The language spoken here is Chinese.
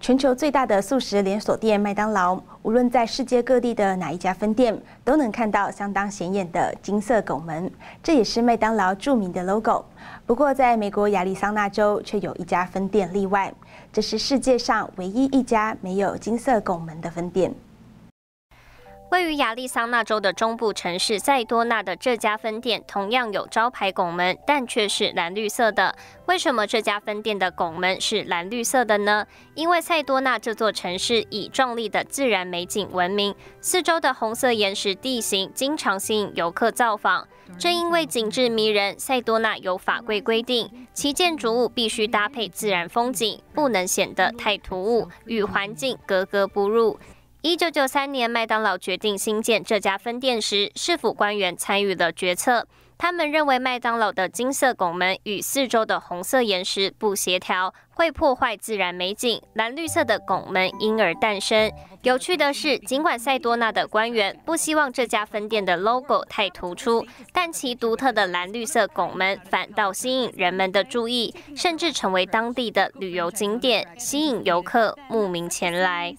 全球最大的素食连锁店麦当劳，无论在世界各地的哪一家分店，都能看到相当显眼的金色拱门，这也是麦当劳著名的 logo。不过，在美国亚利桑那州却有一家分店例外，这是世界上唯一一家没有金色拱门的分店。位于亚利桑那州的中部城市塞多纳的这家分店同样有招牌拱门，但却是蓝绿色的。为什么这家分店的拱门是蓝绿色的呢？因为塞多纳这座城市以壮丽的自然美景闻名，四周的红色岩石地形经常吸引游客造访。正因为景致迷人，塞多纳有法规规定，其建筑物必须搭配自然风景，不能显得太突兀，与环境格格不入。一九九三年，麦当劳决定新建这家分店时，市府官员参与了决策。他们认为麦当劳的金色拱门与四周的红色岩石不协调，会破坏自然美景。蓝绿色的拱门因而诞生。有趣的是，尽管塞多纳的官员不希望这家分店的 logo 太突出，但其独特的蓝绿色拱门反倒吸引人们的注意，甚至成为当地的旅游景点，吸引游客慕名前来。